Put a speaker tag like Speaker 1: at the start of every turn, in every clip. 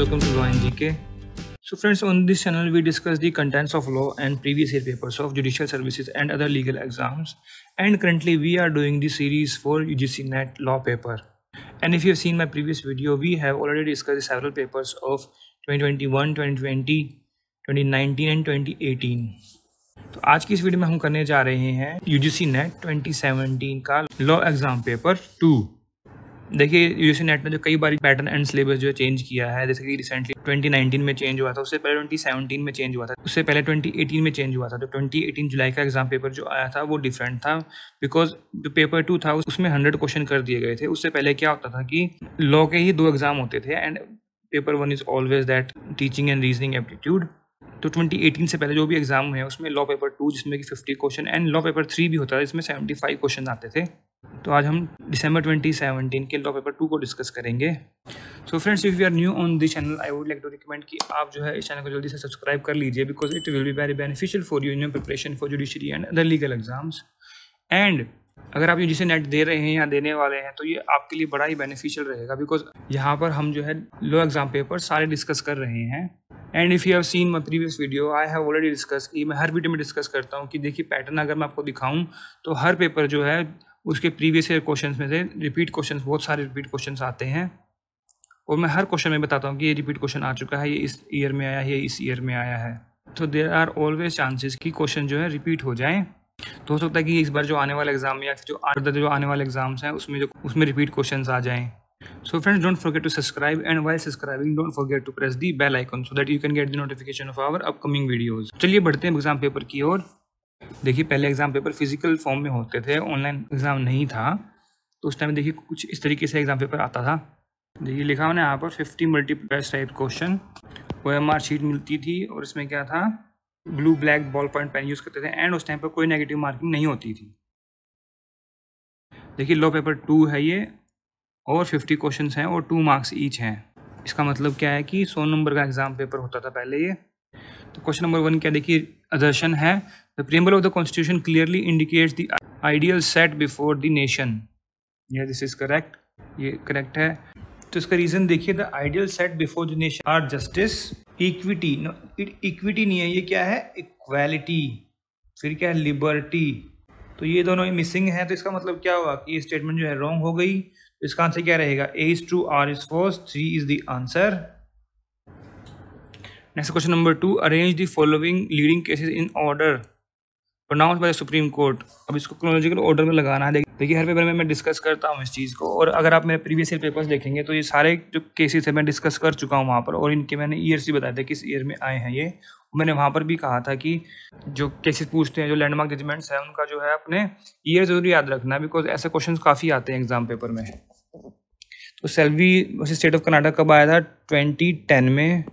Speaker 1: welcome to Law in GK. So friends, on this channel we discuss the contents of law and previous year papers of judicial services and other legal exams and currently we are doing the series for UGC NET law paper. And if you have seen my previous video, we have already discussed several papers of 2021, 2020, 2019 and 2018. तो आज की इस video में हम करने जा रहे हैं यूजीसी नेट 2017 का लॉ एग्जाम पेपर टू देखिए यूसी नेट ने जो कई बार पैटर्न एंड सिलेबस जो है चेंज किया है जैसे कि रिसेंटली 2019 में चेंज हुआ था उससे पहले 2017 में चेंज हुआ था उससे पहले 2018 में चेंज हुआ था तो 2018 जुलाई का एग्जाम पेपर जो आया था वो डिफरेंट था बिकॉज जो पेपर टू था उसमें हंड्रेड क्वेश्चन कर दिए गए थे उससे पहले क्या होता था कि लॉ के ही दो एग्जाम होते थे and paper one is always that teaching and reasoning aptitude तो 2018 से पहले जो भी एग्ज़ाम हुए उसमें लॉ पेपर टू जिसमें कि 50 question and law paper three भी होता था जिसमें 75 क्वेश्चन आते थे तो आज हम दिसंबर 2017 के लॉ पेपर टू को डिस्कस करेंगे so friends if you are new on this channel I would like to recommend कि आप जो है इस चैनल को जल्दी से सब्सक्राइब कर लीजिए because it will be very beneficial for you in preparation for judiciary and other legal exams and अगर आप यू जिसे नेट दे रहे हैं या देने वाले हैं तो ये आपके लिए बड़ा ही बेनिफिशियल रहेगा बिकॉज यहाँ पर हम जो है लो एग्ज़ाम पेपर सारे डिस्कस कर रहे हैं and if you have seen my previous video I have already discuss की मैं हर वीडियो में डिस्कस करता हूँ कि देखिए पैटर्न अगर मैं आपको दिखाऊँ तो हर पेपर जो है उसके प्रीवियस ईयर क्वेश्चन में से रिपीट क्वेश्चन बहुत सारे रिपीट क्वेश्चन आते हैं और मैं हर क्वेश्चन में बताता हूँ कि ये रिपीट क्वेश्चन आ चुका है ये इस ईयर में आया है ये इस ईयर में आया है तो देर आर ऑलवेज चांसेस कि क्वेश्चन जो है रिपीट हो जाएँ तो हो सकता है कि इस बार जो आने वाले एग्जाम या फिर जो जो आने वाले एग्जाम्स हैं उसमें जो उसमें रिपीट क्वेश्चन आ जाएँ So friends, don't forget to subscribe and while subscribing, don't forget to press the bell icon so that you can get the notification of our upcoming videos. चलिए बढ़ते हैं एग्जाम पेपर की ओर देखिए पहले exam paper physical form में होते थे online exam नहीं था तो उस टाइम देखिए कुछ इस तरीके से एग्जाम पेपर आता था देखिए लिखा मैंने यहाँ पर fifty multiple type question O M R sheet मिलती थी और इसमें क्या था blue black ball point pen use करते थे एंड उस टाइम पर कोई नेगेटिव मार्किंग नहीं होती थी देखिए लो पेपर टू है ये और फिफ्टी क्वेश्चन हैं और टू मार्क्स ईच हैं इसका मतलब क्या है कि सौ नंबर का एग्ज़ाम पेपर होता था पहले ये तो क्वेश्चन नंबर वन क्या देखिए अदर्शन है the preamble of the constitution clearly indicates the ideal set before the nation ये दिस इज करेक्ट ये करेक्ट है तो इसका रीज़न देखिए the ideal set before the nation are justice equity equity नहीं है ये क्या है इक्वालिटी फिर क्या है लिबर्टी तो ये दोनों ही मिसिंग है तो इसका मतलब क्या हुआ कि ये स्टेटमेंट जो है रॉन्ग हो गई इसका आंसर क्या रहेगा A is true R is false three is the answer next question number two arrange the following leading cases in order pronounce by supreme court अब इसको क्रोनोलॉजिकल ऑर्डर में लगाना है देखिए हर पेपर में मैं डिस्कस करता हूँ इस चीज़ को और अगर आप मेरे प्रीवियस ईयर पेपर्स देखेंगे तो ये सारे जो केसेस हैं मैं डिस्कस कर चुका हूँ वहाँ पर और इनके मैंने ईयर्स भी बताए थे किस ईयर में आए हैं ये मैंने वहाँ पर भी कहा था कि जो केसेस पूछते हैं जो लैंडमार्क जजमेंट्स हैं उनका जो है अपने ईयर ज़रूर याद रखना बिकॉज ऐसे क्वेश्चन काफ़ी आते हैं एग्ज़ाम पेपर में तो सेल्वी वैसे स्टेट ऑफ कर्नाटक कब आया था ट्वेंटी टेन में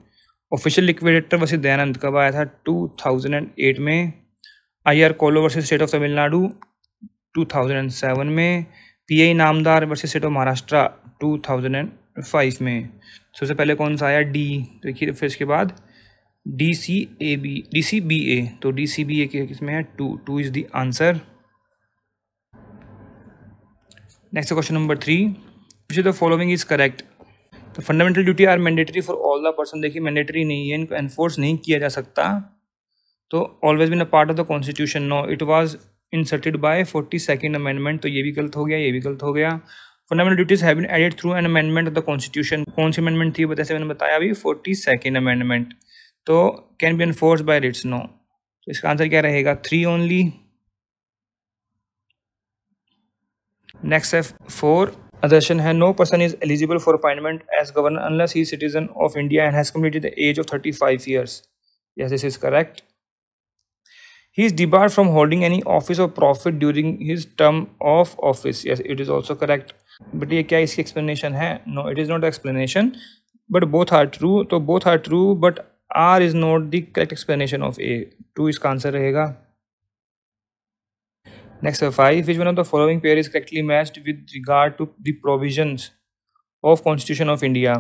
Speaker 1: ऑफिशियल लिक्विडेटर वर्सेज दयानंद कब आया था टू थाउजेंड एंड एट में I R Coelho versus state of Tamil Nadu two thousand and seven में P I Namdar versus state of Maharashtra two thousand and five में सबसे पहले कौन सा आया डी देखिए फिर इसके बाद D C A B D C B A तो डी सी बी ए के किसमें है two two is the answer next question number three which the following is correct तो fundamental duty are mandatory for all the person देखिए mandatory नहीं है इनको enforce नहीं किया जा सकता तो always been a part of the constitution no it was inserted by forty second amendment तो ये भी गलत हो गया ये भी गलत हो गया fundamental duties have been added through an amendment of the constitution कौन सी अमेंडमेंट थी तो जैसे मैंने बताया अभी फोर्टी सेकेंड अमेंडमेंट तो can be enforce by writs no तो इसका आंसर क्या रहेगा थ्री ओनली नेक्स्ट है फोर assertion है no person is eligible for appointment as governor unless he is citizen of India and has completed the age of 35 years. Yes, this is correct. He is debarred from holding any office or profit during his term of office. Yes, it is also correct. But ये क्या इसकी explanation है? No, it is not explanation. But both are true. तो both are true. But R is not the correct explanation of A two इसका answer रहेगा next five which one of the following pair is correctly matched with regard to the provisions of constitution of India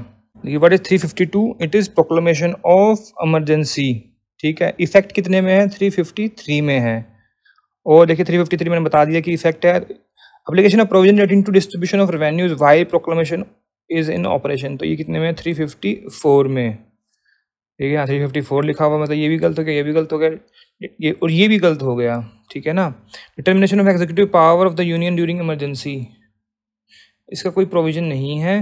Speaker 1: what is three fifty two it is proclamation of emergency ठीक है effect कितने में है three fifty three में है और देखिए three fifty three मैंने बता दिया कि इफेक्ट है application of provision relating to distribution of revenues while proclamation is in operation तो ये कितने में थ्री फिफ्टी फोर में ठीक है यहाँ थ्री फिफ्टी फोर लिखा हुआ मतलब ये भी गलत हो गया ये भी गलत हो गया ये और ये भी गलत हो गया ठीक है ना determination of executive power of the union during emergency इसका कोई प्रोविजन नहीं है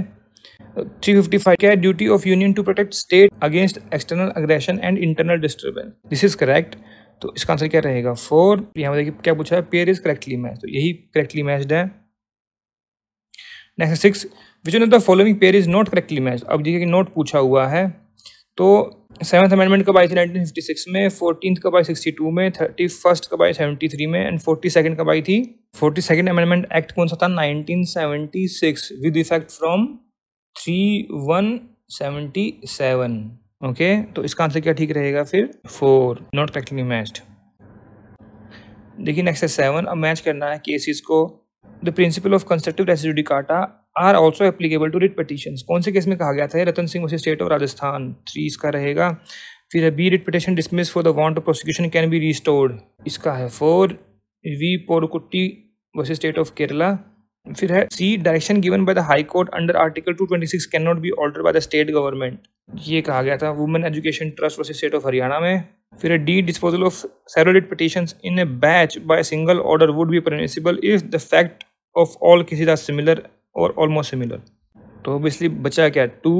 Speaker 1: थ्री फिफ्टी फाइव क्या है duty of union to protect state against external aggression and internal disturbance this is correct तो इसका आंसर क्या रहेगा फोर यहाँ पर देखिए क्या पूछा है पेयर इज करेक्टली मैच तो यही करेक्टली मैच्ड है next six which one of the following pair is not correctly match अब देखिए नोट पूछा हुआ है तो सेवन्थ अमेंडमेंट कब आई थी 1956 में फोर्टीन कब आई 62 में थर्टी फर्स्ट कब आई 73 में एंड फोर्टी सेकेंड कब आई थी फोर्टी सेकेंड अमेंडमेंट एक्ट कौन सा था 1976 with effect from three one seventy seven okay तो इसका आंसर क्या ठीक रहेगा फिर फोर नॉट प्रैक्टिकली मैच्ड देखिए नेक्स्ट है सेवन अब मैच करना है केसेस को the principle of constructive res judicata are also applicable to writ petition कौन से केस में कहा गया था रतन सिंह उसे स्टेट ऑफ राजस्थान थ्री इसका रहेगा फिर है B writ petition dismiss for the want of prosecution can be restored इसका है four V Porkutti versus state of Kerala फिर है C direction given by the high court under article 226 can not be order by the state government ये कहा गया था women education trust versus state of Haryana में फिर है D disposal of separate petition in a batch by single order would be permissible if the fact of all किसी similar और almost similar तो ओबियसली बचा क्या टू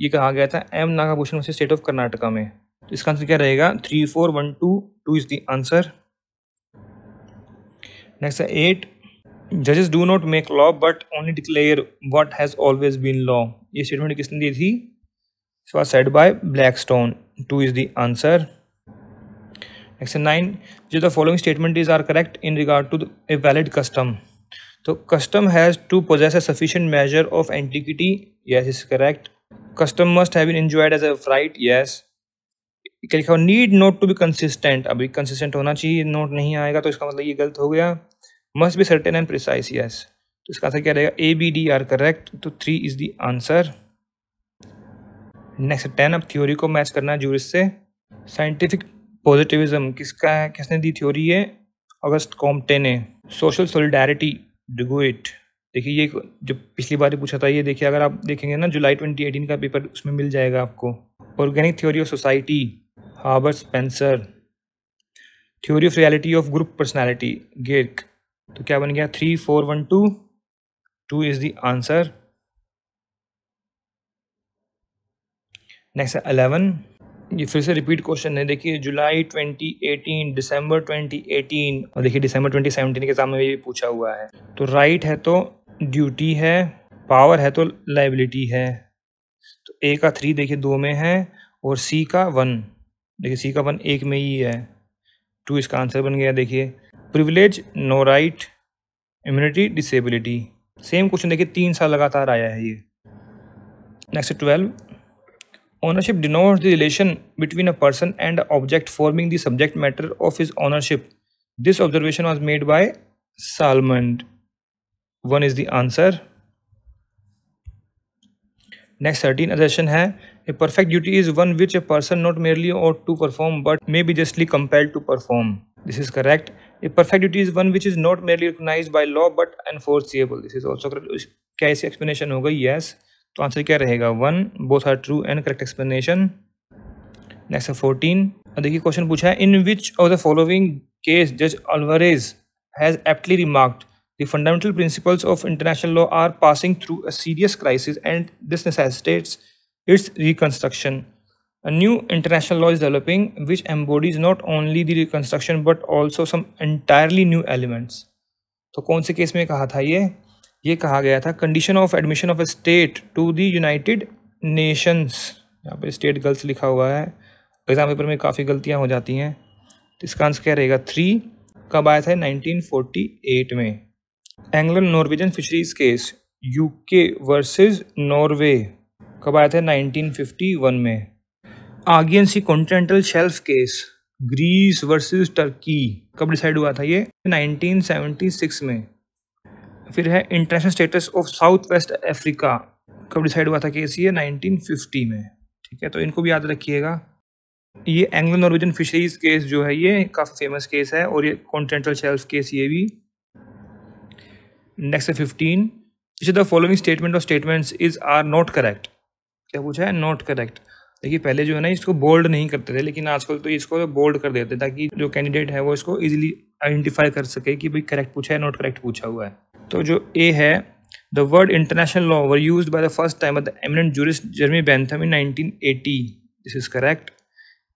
Speaker 1: ये कहा गया था एम नागाभूषण से स्टेट ऑफ कर्नाटका में तो इसका आंसर क्या रहेगा three four one two two is the answer next है एट जजेस do not make law but only declare what has always been law ये स्टेटमेंट किसने दी थी set said by Blackstone two is the answer next nine जो the following statement is are correct in regard to a valid custom तो custom has to possess a sufficient measure of antiquity yes is correct custom must have been enjoyed as a right yes क्या लिखा हुआ need not to be consistent अभी consistent होना चाहिए note नहीं आएगा तो इसका मतलब ये गलत हो गया must be certain and precise yes तो इसका आंसर क्या रहेगा A B D are correct तो three is the answer next ten अब थ्योरी को मैच करना है जूरिस से साइंटिफिक पॉजिटिविज्म किसका है किसने दी थ्योरी है अगस्त कॉम्पटे ने सोशल सोलिडारिटी डिगोइट देखिए ये जो पिछली बार पूछा था ये देखिए अगर आप देखेंगे ना जुलाई 2018 का पेपर उसमें मिल जाएगा आपको organic theory of society Herbert Spencer theory of reality of group personality Gierke तो क्या बन गया three four one two two is the answer next है अलेवन ये फिर से रिपीट क्वेश्चन है देखिए जुलाई 2018 दिसंबर 2018 और देखिए दिसंबर 2017 के सामने भी पूछा हुआ है तो राइट है तो ड्यूटी है पावर है तो लाइबिलिटी है तो ए का थ्री देखिए दो में है और सी का वन देखिए सी का वन एक में ही है टू इसका आंसर बन गया देखिए privilege no right immunity disability same question देखिए तीन साल लगातार आया है ये next twelve Ownership denotes the relation between a person and an object forming the subject matter of his ownership. This observation was made by Salmond. One is the answer. Next 13 assertion hai a perfect duty is one which a person not merely ought to perform but may be justly compelled to perform. This is correct. A perfect duty is one which is not merely recognized by law but enforceable. This is also correct. क्या explanation हो Yes. तो answer क्या रहेगा one both are true and correct explanation next है fourteen देखिए question पूछा है in which of the following case जज Alvarez has aptly remarked the fundamental principles of international law are passing through a serious crisis and this necessitates its reconstruction a new international law is developing which embodies not only the reconstruction but also some entirely new elements तो कौन से case में कहा था ये ये कहा गया था condition of admission of a state to the united nations यहाँ पर स्टेट गर्ल्स लिखा हुआ है एग्ज़ाम पेपर में काफ़ी गलतियाँ हो जाती हैं तो इसका आंसर क्या रहेगा थ्री कब आया था एट में Anglo Norwegian fisheries case UK versus Norway कब आया था 1951 में Aegean Sea continental shelf case Greece versus Turkey कब डिसाइड हुआ था ये 1976 में फिर है international status of South West Africa कब डिसाइड हुआ था कि ये नाइनटीन फिफ्टी में ठीक है तो इनको भी याद रखिएगा ये एंग्लो नॉर्वेजन फिशरीज केस जो है ये काफ़ी फेमस केस है और ये कॉन्टिनेंटल शेल्फ केस ये भी नेक्स्ट है फिफ्टीन इसे the following statement or statements is are not correct क्या पूछा है नॉट करेक्ट देखिए पहले जो है ना इसको बोल्ड नहीं करते थे लेकिन आजकल तो इसको बोल्ड कर देते ताकि जो कैंडिडेट है वो इसको ईजिली आइडेंटिफाई कर सके कि भाई करेक्ट पूछा है नॉट करेक्ट पूछा हुआ है तो जो ए है the word international law were used by the first time the eminent jurist Jeremy Bentham in 1980 this is correct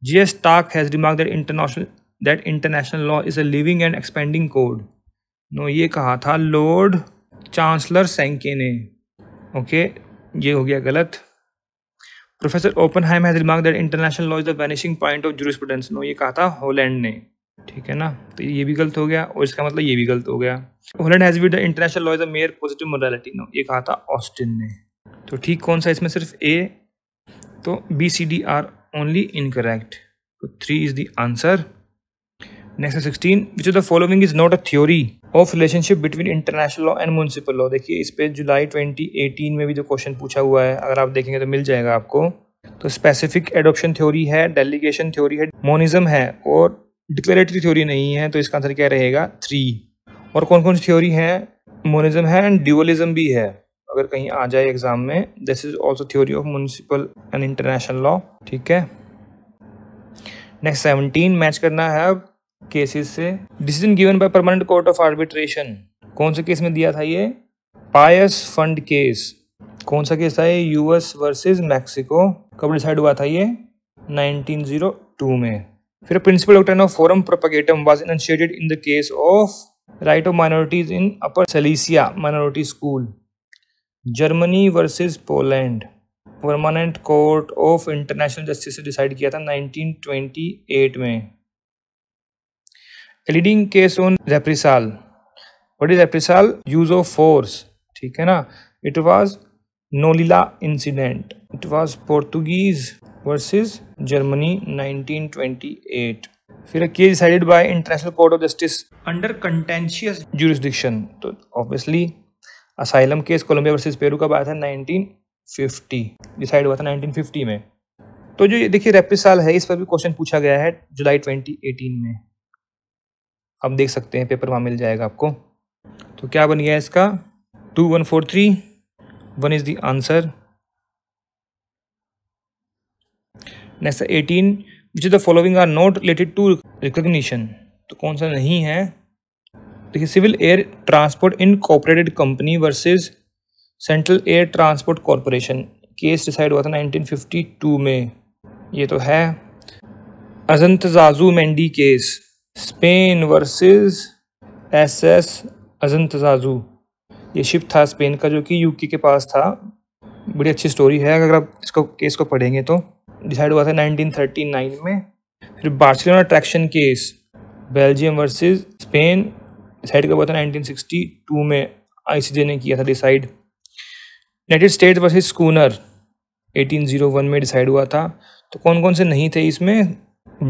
Speaker 1: G Starke has remark that international that international law is a living and expanding code no ये कहा था Lord chancellor सेंके ने okay okay, ये हो गया गलत professor Oppenheim has remark that international law is the vanishing point of jurisprudence no ये कहा था हॉलैंड ने ठीक है ना तो ये भी गलत हो गया और इसका मतलब ये भी गलत हो गया Holland has be the international law is a mere positive morality no ये कहा था ऑस्टिन ने तो ठीक कौन सा इसमें सिर्फ ए तो B C D are only incorrect तो three is the answer next sixteen which the following is not a theory of relationship between international law and municipal law देखिए इस पे जुलाई ट्वेंटी एटीन में भी जो क्वेश्चन पूछा हुआ है अगर आप देखेंगे तो मिल जाएगा आपको तो स्पेसिफिक एडोप्शन थ्योरी है डेलीगेशन थ्योरी है मोनिज्म है और डिक्लेरेटरी थ्योरी नहीं है तो इसका आंसर क्या रहेगा थ्री और कौन कौन सी थ्योरी है मोनिज्म है एंड ड्यूअलिज्म भी है अगर कहीं आ जाए एग्जाम में this is also theory of municipal and international law ठीक है नेक्स्ट सेवनटीन मैच करना है अब केसेस से decision given by permanent court of arbitration कौन से केस में दिया था ये पायस फंड केस कौन सा केस था ये यूएस वर्सेस मैक्सिको कब डिसाइड हुआ था ये 1902 में फिर principle doctor of forum prorogatum was initiated in the case of right of minorities in Upper Silesia minority school Germany versus Poland permanent court of international justice से decide किया था 1928 में leading case on reprisal what is reprisal use of force ठीक है ना it was Naulilaa incident it was Portuguese versus Germany 1928 फिर case decided by international court of justice under contentious contentious तो obviously asylum case Colombia versus Peru का बात है 1950 decide हुआ था 1950 में तो जो ये देखिए रेपिसाल है इस पर भी क्वेश्चन पूछा गया है जुलाई 2018 में आप देख सकते हैं पेपर वहाँ मिल जाएगा आपको तो क्या बन गया इसका two one four three one is the answer next eighteen which the following are not related to recognition तो कौन सा नहीं है देखिए civil air transport incorporated company versus central air transport corporation case decide हुआ था nineteen fifty two में ये तो है Arantzazu Mendi case Spain versus S S Arantzazu ये शिप था स्पेन का जो कि यूके के पास था बड़ी अच्छी स्टोरी है अगर आप इसको केस को पढ़ेंगे तो डिसाइड हुआ था 1939 में फिर Barcelona attraction case Belgium versus Spain decide हुआ था 1962 में आईसीजे ने किया था decide United States versus Schooner 1801 में डिसाइड हुआ था तो कौन कौन से नहीं थे इसमें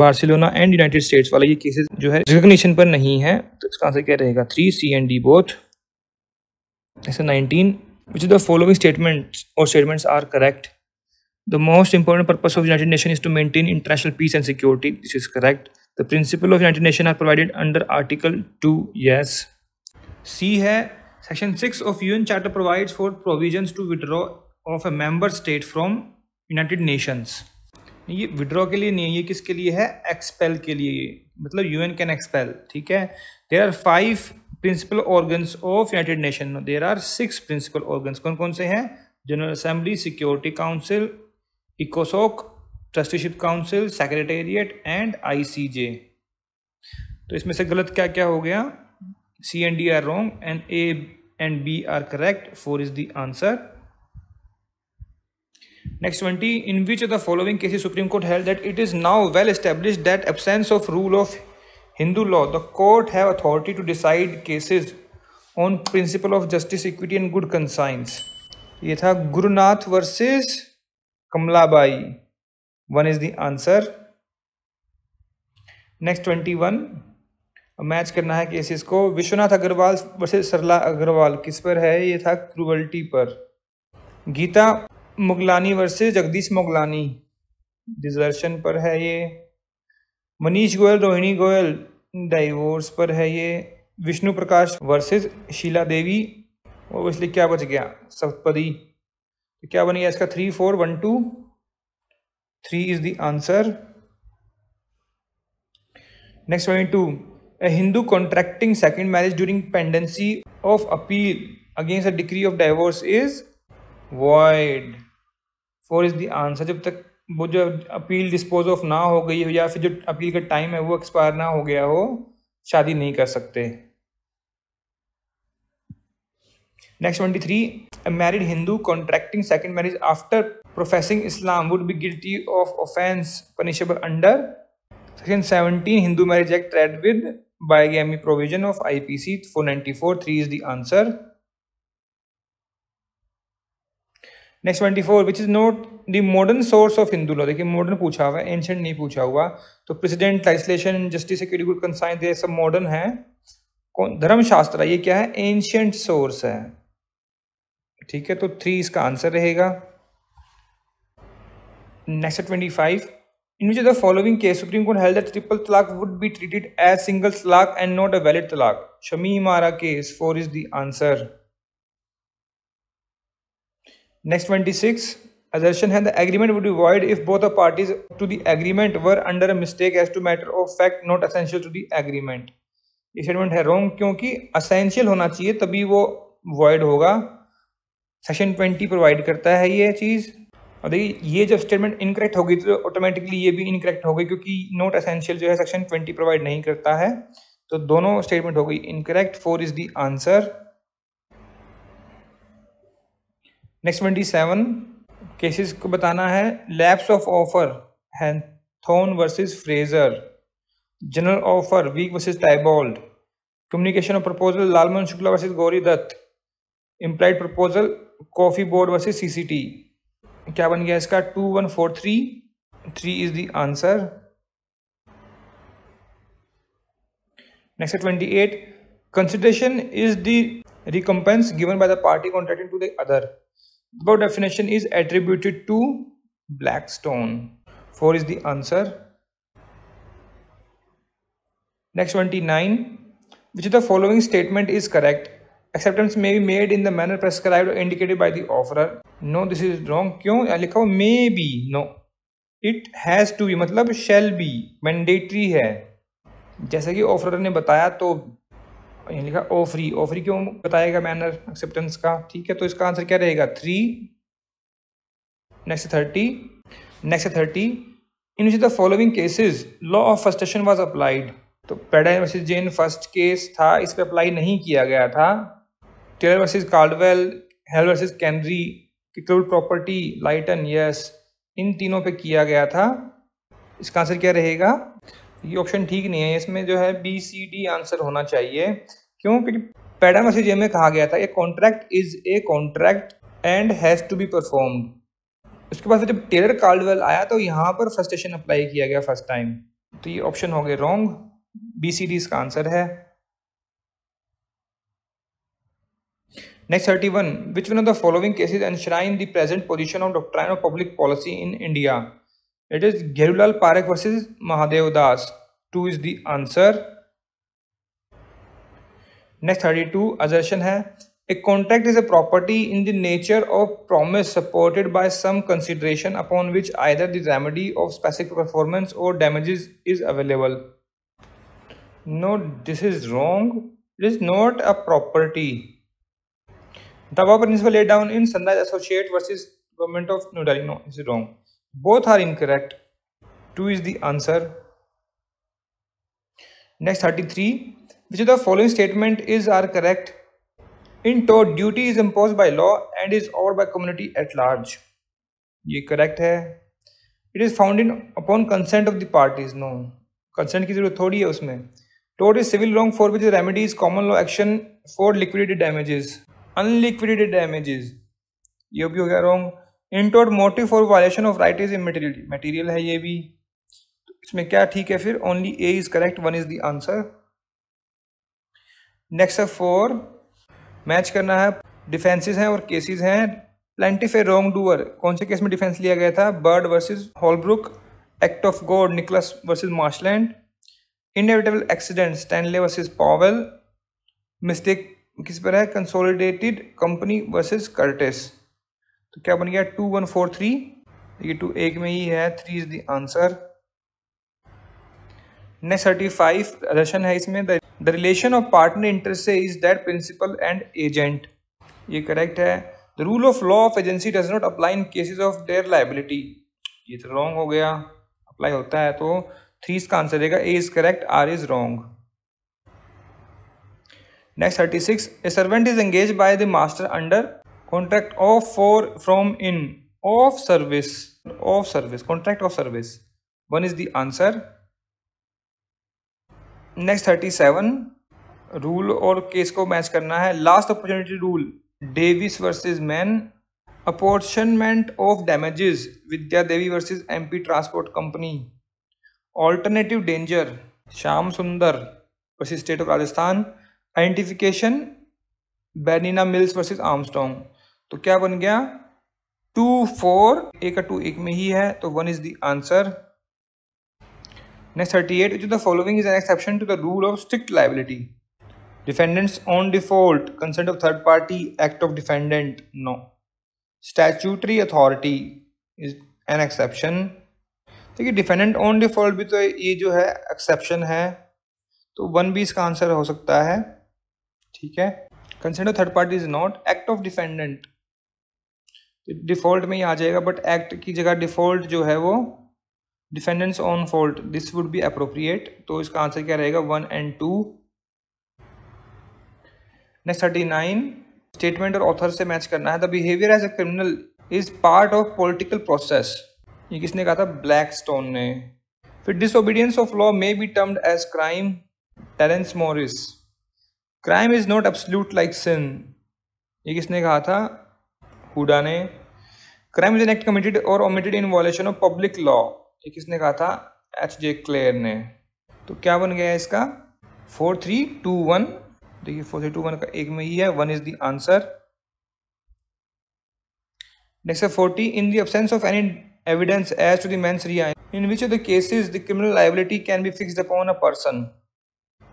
Speaker 1: बार्सिलोना एंड यूनाइटेड स्टेट्स वाला ये केसेस जो है रिकग्निशन पर नहीं है तो इसका आंसर क्या रहेगा three C and D both ऐसे nineteen which the following statements or statements are correct The most important purpose of the United Nations is to maintain international peace and security. This is correct. The principle of United Nations are provided under Article 2. Yes. C है Section 6 of UN Charter provides for provisions to withdraw of a member state from United Nations. ये withdraw के लिए नहीं है ये किसके लिए है एक्सपेल के लिए मतलब यूएन कैन एक्सपेल ठीक है there are five principal organs of United Nation there are six principal organs कौन कौन से हैं जनरल असेंबली सिक्योरिटी काउंसिल इकोसोक Trusteeship Council Secretariat and ICJ तो इसमें से गलत क्या क्या हो गया C and D are wrong and A and B are correct four is the answer next twenty in which the following cases Supreme Court held that it is now well establish that absence of rule of Hindu law the court have authority to decide cases on principle of justice equity and good conscience ये था Gurunath versus Kamlabai one is the answer next twenty one match करना है cases को Vishwanath Agarwal versus Sarla Agarwal किस पर है ये था क्रुअल्टी पर गीता मुगलानी वर्सेज जगदीश मुगलानी डिजर्शन पर है ये मनीष गोयल रोहिणी गोयल डाइवोर्स पर है ये विष्णु प्रकाश वर्सेज शीला देवी और इसलिए क्या बच गया सप्तपदी तो क्या बन गया इसका three four one two three is the answer next question two a Hindu contracting second marriage during pendency of appeal against a degree of divorce is void four is the answer जब तक वो जो अपील डिस्पोज ऑफ ना हो गई हो या फिर जो अपील का टाइम है वो एक्सपायर ना हो गया हो शादी नहीं कर सकते next twenty three married Hindu contracting second marriage after professing Islam would be guilty of offence punishable under section seventeen Hindu marriage act read with bigamy provision of I P C four ninety four three is the answer next twenty four which is not the modern source of Hindu law देखिए modern पूछा हुआ है ancient नहीं पूछा हुआ तो precedent legislation justice conscience सब modern है धर्मशास्त्र ये क्या है एंशियंट सोर्स है ठीक है तो थ्री इसका आंसर रहेगा next twenty five in which the following case Supreme Court held that triple talaq would be treated as single talaq and not a valid talaq Shamim Ara case four is the answer next twenty six assertion है the agreement would be void if both a parties to the agreement were under a mistake as to matter of fact not essential to the agreement ये statement है wrong क्योंकि essential होना चाहिए तभी वो void होगा session twenty provide करता है ये चीज़ और देखिए ये जब स्टेटमेंट इनकरेक्ट होगी तो ऑटोमेटिकली ये भी इनकरेक्ट होगी क्योंकि नोट असेंशियल जो है सेक्शन ट्वेंटी प्रोवाइड नहीं करता है तो दोनों स्टेटमेंट हो गई incorrect four is the answer next twenty seven cases को बताना है lapse of offer Henthorn versus Fraser general offer Weeks versus Tybald communication of proposal Lalman Shukla versus Gauri Dutt implied proposal Coffee Board versus CCT क्या बन गया इसका two one four three three is the answer next twenty eight consideration is the recompense given by the party contracting to the other board definition is attributed to Blackstone four is the answer next twenty nine which the following statement is correct acceptance may be made in the manner prescribe indicated by the offer no this is wrong क्यों लिखा हो may be no it has to be मतलब shall be mandatory है जैसा कि offeror ने बताया तो लिखा ऑफरी ऑफरी क्यों बताएगा मैनर एक्सेप्टेंस का ठीक है तो इसका आंसर क्या रहेगा three next thirty next thirty in which the following cases law of frustration was applied तो Paradine versus Jane first case था इस पर अप्लाई नहीं किया गया था Taylor versus Caldwell, Krell versus Henry Kickle property Leighton yes इन तीनों पे किया गया था इसका आंसर क्या रहेगा ये ऑप्शन ठीक नहीं है इसमें जो है बी सी डी आंसर होना चाहिए क्यों क्योंकि पैडा मैसेज में कहा गया था a contract is a contract and has to be performed उसके बाद फिर जब टेलर कार्डवेल आया तो यहाँ पर फर्स्ट स्टेशन अप्लाई किया गया फर्स्ट टाइम तो ये ऑप्शन हो गए रॉन्ग बी सी डी इसका आंसर है Next 31. Which one of the following cases enshrine the present position of doctrine of public policy in India? It is Gerulal Parekh versus Mahadev Das. 2 is the answer. Next 32. Assertion hai. A contract is a property in the nature of promise supported by some consideration upon which either the remedy of specific performance or damages is available. No, this is wrong. It is not a property Dabao principle laid down in Sunrise Associate versus Government of New Delhi no, is wrong. Both are incorrect. 2 is the answer. Next 33. Which of the following statement is are correct? In tow, duty is imposed by law and is owed by community at large. ये correct है it is founded upon consent of the parties no consent की जरूरत थोड़ी है उसमें टोट is civil wrong for which remedies common law action for liquidity damages unliquidated damages ये भी हो गया wrong in tort motive for violation of right is immaterial material है ये भी तो इसमें क्या ठीक है फिर only A is correct one is the answer next है फोर मैच करना है डिफेंसिस हैं और केसेस हैं प्लेंटिफ ए रोंग डूअर कौन से केस में डिफेंस लिया गया था Bird versus Holbrook act of God Nichols versus Marshland inevitable accident Stanley versus Powell mistake किस पर है कंसोलिडेटेड कंपनी वर्सेस कर्टिस तो क्या बन गया टू वन फोर थ्री ये टू एक में ही है three is the answer next thirty five assertion है इसमें the relation of partner inter se is that principal and agent ये करेक्ट है the rule of law of agency does not apply in cases of their liability ये तो wrong हो गया apply होता है तो थ्री इसका आंसर देगा A is correct R is wrong next thirty six a servant is engage by the master under contract of for from in of service of service contract of service one is the answer next thirty seven rule और case को match करना है last opportunity rule Davis versus Mann apportionment of damages Vidya Devi versus MP transport company alternative danger Shyam Sundar versus state of Rajasthan identification बेनिना mills versus Armstrong तो क्या बन गया to four ए का टू एक में ही है तो one is the answer next thirty eight the following is an exception to the rule of strict liability defendants on default consent of third party act of defendant no statutory authority is an exception देखिए defendant on default भी तो ये जो है exception है तो one भी इसका आंसर हो सकता है ठीक है consider third party is not act of defendant default में ही आ जाएगा बट एक्ट की जगह डिफॉल्ट जो है वो defendants on fault this would be appropriate तो इसका आंसर क्या रहेगा one and two next thirty nine statement और ऑथर से मैच करना है the behaviour as a criminal is part of political process ये किसने कहा था ब्लैक स्टोन ने फिर disobedience of law may be termed as crime Terence Morris crime is not absolute like sin ये किसने कहा था हुडा ने crime is an act committed और omitted in violation of public law ये किसने कहा था एच जे क्लेयर ने तो क्या बन गया इसका फोर थ्री टू वन देखिए फोर थ्री टू वन का एक में ही है one is the answer next है forty in the absence of any evidence as to the mens in which of the cases the criminal liability can be be upon a person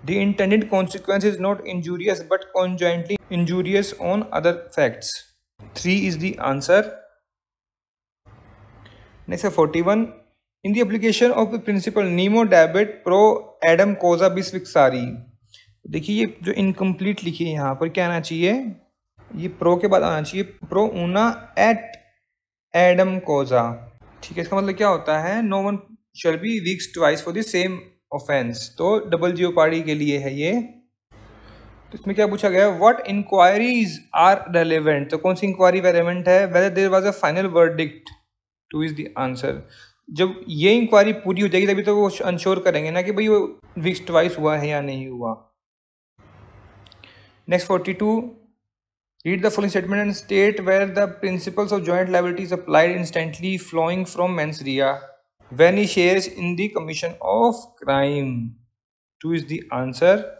Speaker 1: The intended consequence is not injurious but conjointly injurious on other facts. 3 is the answer. Next 41. In the application of the principle Nemo Dabit pro Adam causa bis fixari. देखिए ये जो incomplete लिखी है यहाँ पर क्या आना चाहिए ये प्रो के बाद आना चाहिए प्रो ऊना एट एडम कोजा ठीक है इसका मतलब क्या होता है no one shall be vexed twice for the same offence तो डबल जीओ पार्टी के लिए है ये तो इसमें क्या पूछा गया व्हाट इंक्वायरीज आर रेलिवेंट तो कौन सी इंक्वायरी रेलिवेंट है whether there was a final verdict two is the answer जब ये इंक्वायरी पूरी हो जाएगी तभी तो वो अनश्योर करेंगे ना कि भाई वो विक्स ट्वाइस हुआ है या नहीं हुआ next forty two read the full statement and state where the principles of joint liability applied instantly flowing from मैंसरिया when he shares in the commission of crime. 2 is the answer.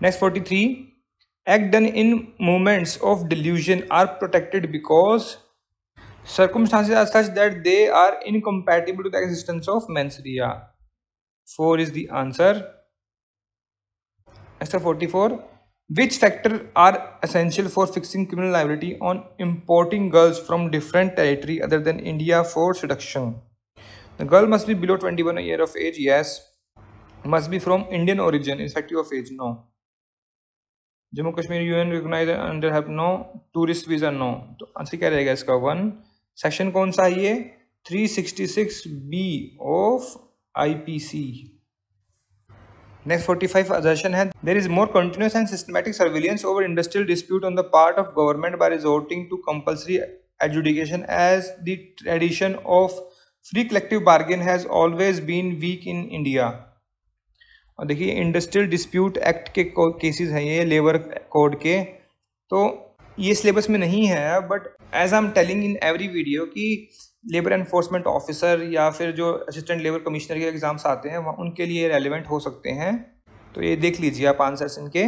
Speaker 1: Next 43. Act done in moments of delusion are protected because circumstances are such that they are incompatible to the existence of mens rea. 4 is the answer. Answer 44. Which factors are essential for fixing criminal liability on importing girls from different territory other than India for seduction? The girl must be below 21 year of age, yes. Must be from Indian origin, irrespective of age, no. Jammu Kashmir UN recognized recognize under have No tourist visa. No. answer answer क्या रहेगा one. Section? Section कौन सा 366 B of IPC. Next forty five assertion है there is more continuous and systematic surveillance over industrial dispute on the part of government by resorting to compulsory adjudication as the tradition of free collective bargain has always been weak in India और देखिए industrial dispute act के cases हैं ये labour code के तो ये syllabus में नहीं है but as I am telling in every video की लेबर एनफोर्समेंट ऑफिसर या फिर जो असिस्टेंट लेबर कमिश्नर के एग्ज़ाम्स आते हैं वहाँ उनके लिए रेलिवेंट हो सकते हैं तो ये देख लीजिए आप आंसर्स इनके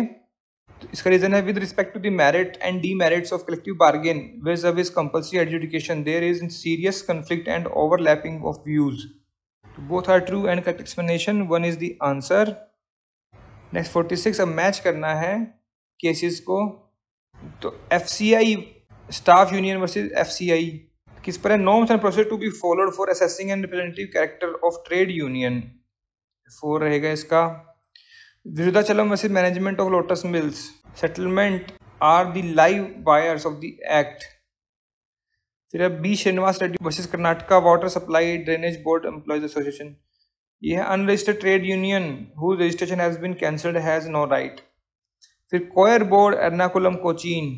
Speaker 1: तो इसका रीज़न है with respect to the merit and demerits of collective bargain vis-a-vis is compulsory education there is in serious conflict and overlapping of views both are true and correct explanation one is the answer next forty six अब match करना है cases को तो F C I staff union versus F C I किस पर है norms and process to be followed for assessing and representative character of trade union four रहेगा इसका Virudhachalam versus management of Lotus mills settlement are the live wires of the act फिर अब B Srinivas Reddy versus Karnataka water supply drainage board employees association ये है unregistered trade union who registration has been cancelled has no right फिर coir board Ernakulam Cochin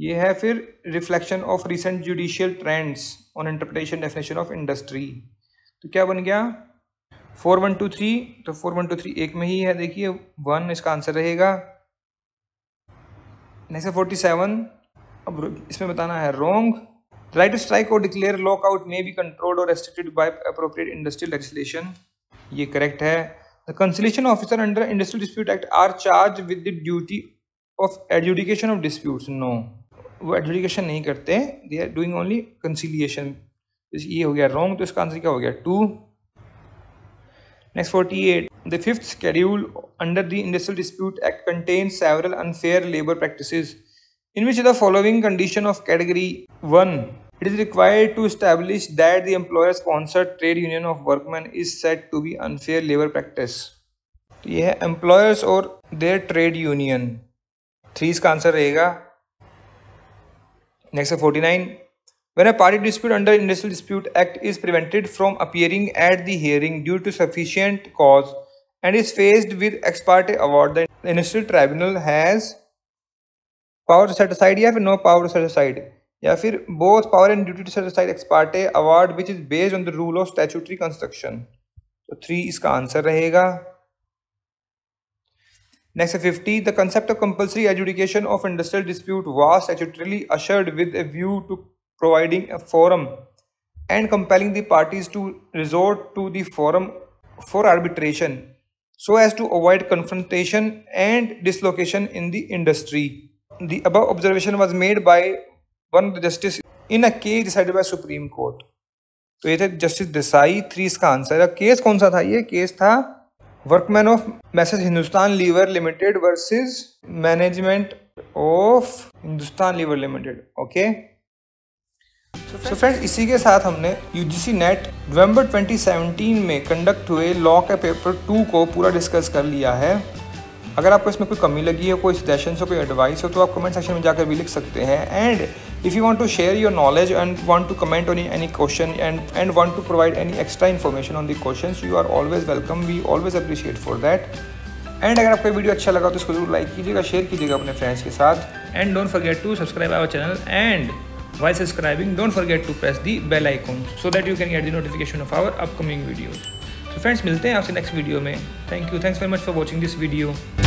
Speaker 1: ये है फिर reflection of recent judicial trends on interpretation definition of industry तो क्या बन गया फोर वन टू थ्री तो फोर वन टू थ्री एक में ही है देखिए वन इसका आंसर रहेगा नेक्स्ट फोर्टी सेवन अब इसमें बताना है रोंग राइट टू स्ट्राइक और declare lock out may be controlled और restricted by appropriate industrial legislation ये करेक्ट है the conciliation officer under industrial dispute act are charge with the duty of adjudication of dispute no वो advocation नहीं करते they are doing only conciliation ये हो गया wrong तो इसका आंसर क्या हो गया two next forty eight the fifth schedule under the industrial dispute act contain several unfair labour practice in which the following condition of category one it is required to establish that the employer sponsored trade union of workman is set to be unfair labour practice तो ये है employers और their trade union three इसका answer रहेगा Next 49. When a party dispute under Industrial Dispute Act is prevented from appearing at the hearing due to sufficient cause and is faced with ex parte award, the Industrial Tribunal has power to set aside या no power to set aside या both power and duty to set aside ex parte award which is based on the rule of statutory construction. तो so, three इसका answer रहेगा Next 50, the concept of compulsory adjudication of industrial dispute was statutorily ushered with a view to providing a forum and compelling the parties to resort to the forum for arbitration so as to avoid confrontation and dislocation in the industry. The above observation was made by one of the justice in a case decided by Supreme Court. So, ये थे justice Desai three इसका answer case कौन सा workman of messrs Hindustan Lever limited versus management of Hindustan Lever limited okay so friends इसी के साथ हमने UGC net नवंबर 2017 में कंडक्ट हुए लॉ के पेपर टू को पूरा डिस्कस कर लिया है अगर आपको इसमें कोई कमी लगी है कोई सजेशन हो कोई एडवाइस हो तो आप कमेंट सेक्शन में जाकर भी लिख सकते हैं and if you want to share your knowledge and want to comment on any question and and want to provide any extra information on the question you are always welcome we always appreciate for that and अगर आपका video अच्छा लगा तो इसको जरूर like कीजिएगा share कीजिएगा अपने फ्रेंड्स के साथ and don't forget to subscribe our channel and by subscribing don't forget to press the bell icon so that you can get the notification of our upcoming video तो friends मिलते हैं आपसे next video में thank you thanks very much for watching this video